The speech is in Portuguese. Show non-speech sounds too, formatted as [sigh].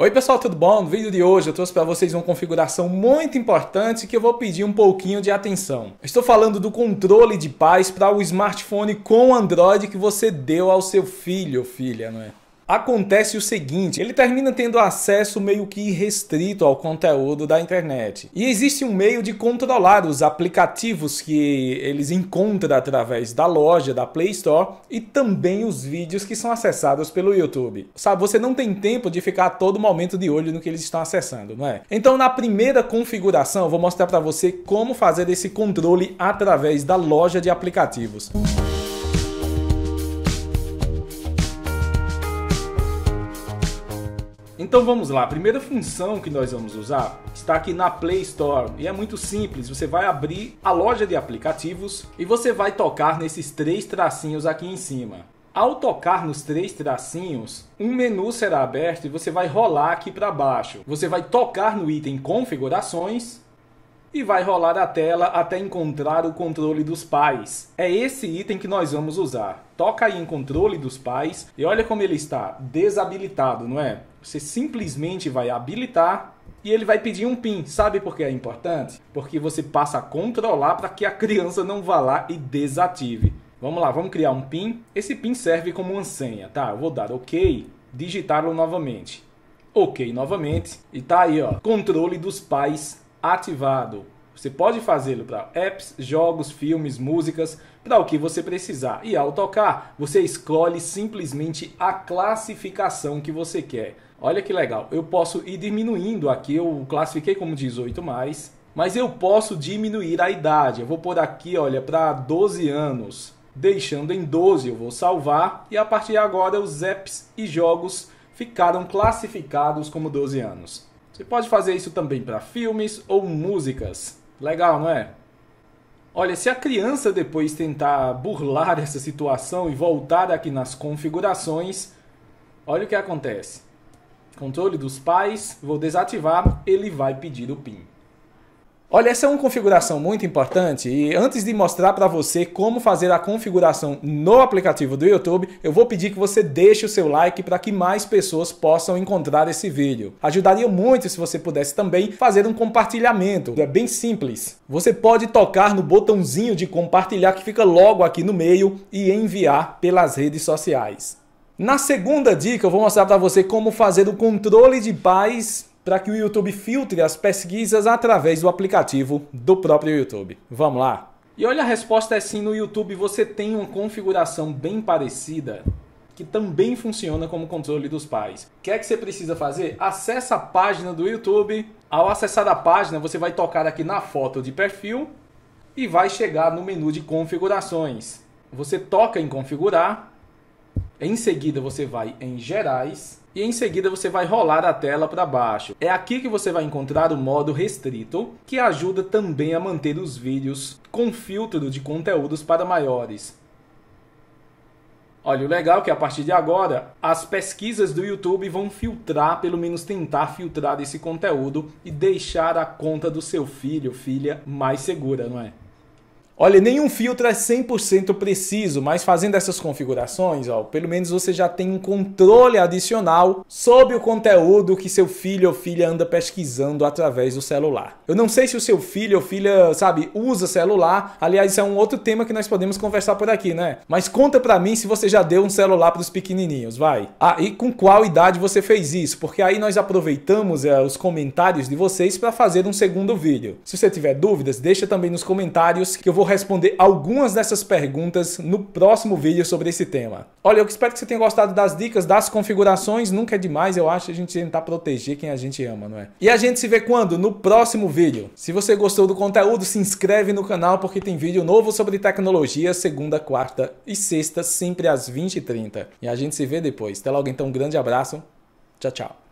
Oi pessoal, tudo bom? No vídeo de hoje eu trouxe para vocês uma configuração muito importante que eu vou pedir um pouquinho de atenção. Estou falando do controle de paz para o smartphone com Android que você deu ao seu filho ou filha, não é? acontece o seguinte, ele termina tendo acesso meio que restrito ao conteúdo da internet. E existe um meio de controlar os aplicativos que eles encontram através da loja, da Play Store e também os vídeos que são acessados pelo YouTube. Sabe, você não tem tempo de ficar a todo momento de olho no que eles estão acessando, não é? Então na primeira configuração eu vou mostrar para você como fazer esse controle através da loja de aplicativos. Música Então vamos lá, a primeira função que nós vamos usar está aqui na Play Store e é muito simples, você vai abrir a loja de aplicativos e você vai tocar nesses três tracinhos aqui em cima. Ao tocar nos três tracinhos, um menu será aberto e você vai rolar aqui para baixo. Você vai tocar no item configurações e vai rolar a tela até encontrar o controle dos pais. É esse item que nós vamos usar. Toca aí em controle dos pais e olha como ele está desabilitado, não é? Você simplesmente vai habilitar e ele vai pedir um PIN. Sabe por que é importante? Porque você passa a controlar para que a criança não vá lá e desative. Vamos lá, vamos criar um PIN. Esse PIN serve como uma senha, tá? Eu vou dar OK, digitá-lo novamente. OK novamente. E tá aí, ó. Controle dos pais ativado. Você pode fazê-lo para apps, jogos, filmes, músicas, para o que você precisar. E ao tocar, você escolhe simplesmente a classificação que você quer. Olha que legal, eu posso ir diminuindo aqui, eu classifiquei como 18+, mais, mas eu posso diminuir a idade. Eu vou por aqui, olha, para 12 anos. Deixando em 12, eu vou salvar e a partir de agora os apps e jogos ficaram classificados como 12 anos. Você pode fazer isso também para filmes ou músicas. Legal, não é? Olha, se a criança depois tentar burlar [laughs] essa situação e voltar aqui nas configurações, olha o que acontece. Controle dos pais, vou desativar, ele vai pedir o PIN. Olha, essa é uma configuração muito importante e antes de mostrar para você como fazer a configuração no aplicativo do YouTube, eu vou pedir que você deixe o seu like para que mais pessoas possam encontrar esse vídeo. Ajudaria muito se você pudesse também fazer um compartilhamento, é bem simples. Você pode tocar no botãozinho de compartilhar que fica logo aqui no meio e enviar pelas redes sociais. Na segunda dica eu vou mostrar para você como fazer o controle de paz para que o YouTube filtre as pesquisas através do aplicativo do próprio YouTube. Vamos lá! E olha, a resposta é sim: no YouTube você tem uma configuração bem parecida que também funciona como controle dos pais. O que é que você precisa fazer? Acesse a página do YouTube. Ao acessar a página, você vai tocar aqui na foto de perfil e vai chegar no menu de configurações. Você toca em configurar em seguida, você vai em Gerais e em seguida você vai rolar a tela para baixo. É aqui que você vai encontrar o modo restrito, que ajuda também a manter os vídeos com filtro de conteúdos para maiores. Olha, o legal é que a partir de agora, as pesquisas do YouTube vão filtrar, pelo menos tentar filtrar esse conteúdo e deixar a conta do seu filho, ou filha mais segura, não é? Olha, nenhum filtro é 100% preciso, mas fazendo essas configurações, ó, pelo menos você já tem um controle adicional sobre o conteúdo que seu filho ou filha anda pesquisando através do celular. Eu não sei se o seu filho ou filha, sabe, usa celular. Aliás, é um outro tema que nós podemos conversar por aqui, né? Mas conta pra mim se você já deu um celular pros pequenininhos, vai. Ah, e com qual idade você fez isso? Porque aí nós aproveitamos é, os comentários de vocês para fazer um segundo vídeo. Se você tiver dúvidas, deixa também nos comentários que eu vou responder algumas dessas perguntas no próximo vídeo sobre esse tema. Olha, eu espero que você tenha gostado das dicas, das configurações. Nunca é demais, eu acho, a gente tentar proteger quem a gente ama, não é? E a gente se vê quando? No próximo vídeo. Se você gostou do conteúdo, se inscreve no canal porque tem vídeo novo sobre tecnologia segunda, quarta e sexta, sempre às 20h30. E a gente se vê depois. Até logo, então. Um grande abraço. Tchau, tchau.